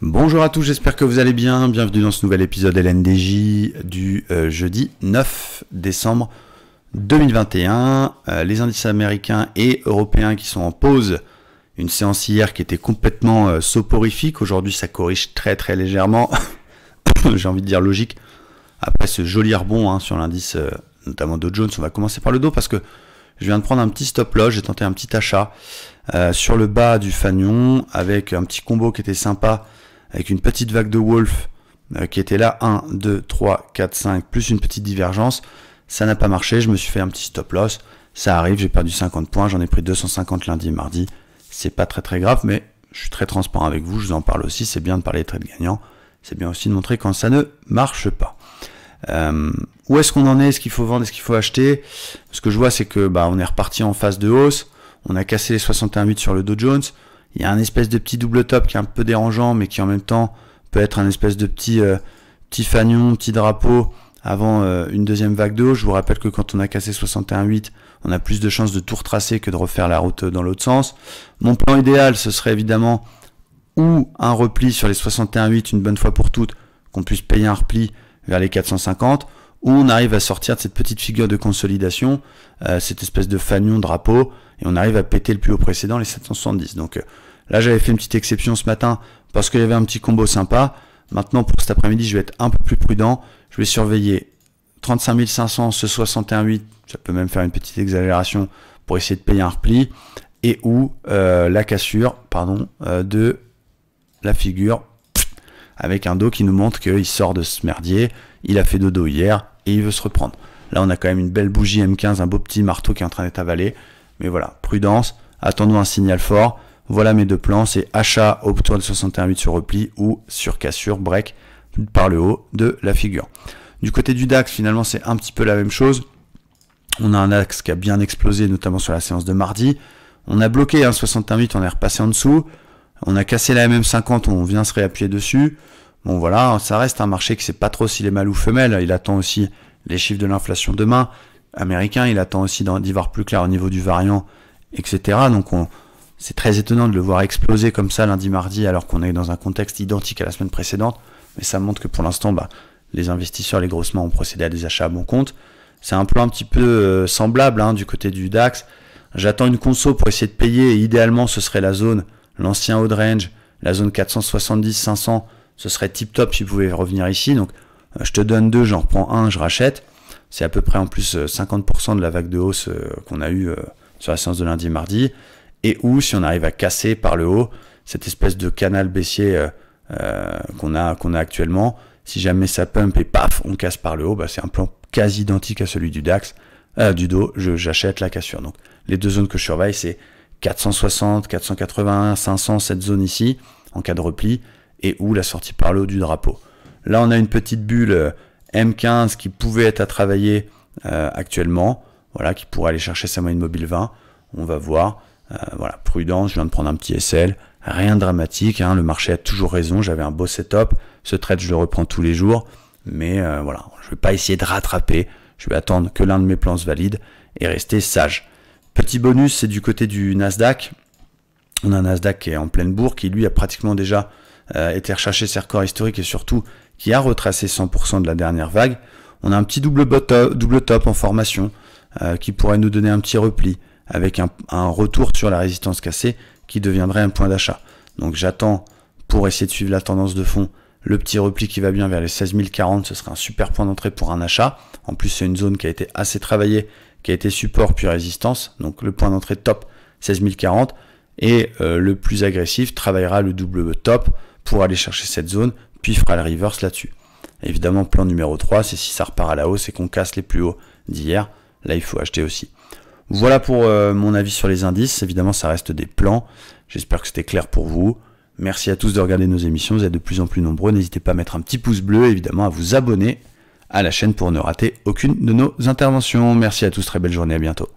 Bonjour à tous, j'espère que vous allez bien. Bienvenue dans ce nouvel épisode LNDJ du euh, jeudi 9 décembre 2021. Euh, les indices américains et européens qui sont en pause. Une séance hier qui était complètement euh, soporifique. Aujourd'hui, ça corrige très très légèrement. J'ai envie de dire logique. Après ce joli rebond hein, sur l'indice, notamment Dow Jones, on va commencer par le dos parce que je viens de prendre un petit stop loss, j'ai tenté un petit achat sur le bas du fanion avec un petit combo qui était sympa avec une petite vague de Wolf euh, qui était là, 1, 2, 3, 4, 5, plus une petite divergence. Ça n'a pas marché, je me suis fait un petit stop loss. Ça arrive, j'ai perdu 50 points, j'en ai pris 250 lundi et mardi. C'est pas très très grave, mais je suis très transparent avec vous, je vous en parle aussi. C'est bien de parler des trades gagnants, c'est bien aussi de montrer quand ça ne marche pas. Euh, où est-ce qu'on en est Est-ce qu'il faut vendre Est-ce qu'il faut acheter Ce que je vois, c'est que bah, on est reparti en phase de hausse. On a cassé les 61,8 sur le Dow Jones il y a un espèce de petit double top qui est un peu dérangeant, mais qui en même temps peut être un espèce de petit, euh, petit fanion, petit drapeau avant euh, une deuxième vague d'eau. Je vous rappelle que quand on a cassé 61.8, on a plus de chances de tout retracer que de refaire la route euh, dans l'autre sens. Mon plan idéal, ce serait évidemment ou un repli sur les 61.8 une bonne fois pour toutes, qu'on puisse payer un repli vers les 450, où on arrive à sortir de cette petite figure de consolidation, euh, cette espèce de fanion drapeau, et on arrive à péter le plus haut précédent, les 770. Donc euh, là, j'avais fait une petite exception ce matin parce qu'il y avait un petit combo sympa. Maintenant, pour cet après-midi, je vais être un peu plus prudent. Je vais surveiller 35 500, ce 61,8. Ça peut même faire une petite exagération pour essayer de payer un repli. Et où euh, la cassure pardon, de la figure avec un dos qui nous montre qu'il sort de ce merdier, il a fait dodo hier et il veut se reprendre. Là, on a quand même une belle bougie M15, un beau petit marteau qui est en train d'être avalé. Mais voilà, prudence, attendons un signal fort. Voilà mes deux plans, c'est achat au de 61.8 sur repli ou sur cassure, break par le haut de la figure. Du côté du DAX, finalement, c'est un petit peu la même chose. On a un axe qui a bien explosé, notamment sur la séance de mardi. On a bloqué hein, un hein, 61.8, on est repassé en dessous. On a cassé la MM50, on vient se réappuyer dessus. Bon voilà, ça reste un marché qui sait pas trop s'il est mâle ou femelle. Il attend aussi les chiffres de l'inflation demain. Américain, il attend aussi d'y voir plus clair au niveau du variant, etc. Donc on, c'est très étonnant de le voir exploser comme ça lundi, mardi, alors qu'on est dans un contexte identique à la semaine précédente. Mais ça montre que pour l'instant, bah, les investisseurs, les grossements ont procédé à des achats à bon compte. C'est un plan un petit peu euh, semblable hein, du côté du DAX. J'attends une conso pour essayer de payer. Et idéalement, ce serait la zone l'ancien haut de range, la zone 470-500, ce serait tip top si vous pouvez revenir ici. Donc euh, je te donne deux, j'en reprends un, je rachète. C'est à peu près en plus 50% euh, de la vague de hausse euh, qu'on a eue sur la séance de lundi mardi. Et ou si on arrive à casser par le haut cette espèce de canal baissier qu'on a, a actuellement, si jamais ça pump et paf, on casse par le haut, bah, c'est un plan quasi identique à celui du DAX, du dos, j'achète la cassure. Donc les deux zones que je surveille, c'est 460, 481, 500, cette zone ici, en cas de repli, et où la sortie par le haut du drapeau. Là, on a une petite bulle euh, M15 qui pouvait être à travailler euh, actuellement, voilà, qui pourrait aller chercher sa moyenne mobile 20. On va voir. Euh, voilà, prudence, je viens de prendre un petit SL, rien de dramatique, hein, le marché a toujours raison, j'avais un beau setup, ce trade je le reprends tous les jours, mais voilà, je ne vais pas essayer de rattraper, je vais attendre que l'un de mes plans se valide et rester sage. Petit bonus, c'est du côté du Nasdaq. On a un Nasdaq qui est en pleine bourre, qui lui a pratiquement déjà euh, été recherché ses records historiques et surtout qui a retracé 100% de la dernière vague. On a un petit double, double top en formation euh, qui pourrait nous donner un petit repli avec un, retour sur la résistance cassée qui deviendrait un point d'achat. Donc j'attends pour essayer de suivre la tendance de fond le petit repli qui va bien vers les 040. ce serait un super point d'entrée pour un achat. En plus c'est une zone qui a été assez travaillée qui a été support puis résistance, donc le point d'entrée top 16040, et euh, le plus agressif travaillera le double top pour aller chercher cette zone, puis fera le reverse là-dessus. Évidemment, plan numéro 3, c'est si ça repart à la hausse et qu'on casse les plus hauts d'hier, là il faut acheter aussi. Voilà pour euh, mon avis sur les indices, évidemment ça reste des plans, j'espère que c'était clair pour vous. Merci à tous de regarder nos émissions, vous êtes de plus en plus nombreux, n'hésitez pas à mettre un petit pouce bleu, évidemment à vous abonner à la chaîne pour ne rater aucune de nos interventions. Merci à tous, très belle journée, à bientôt.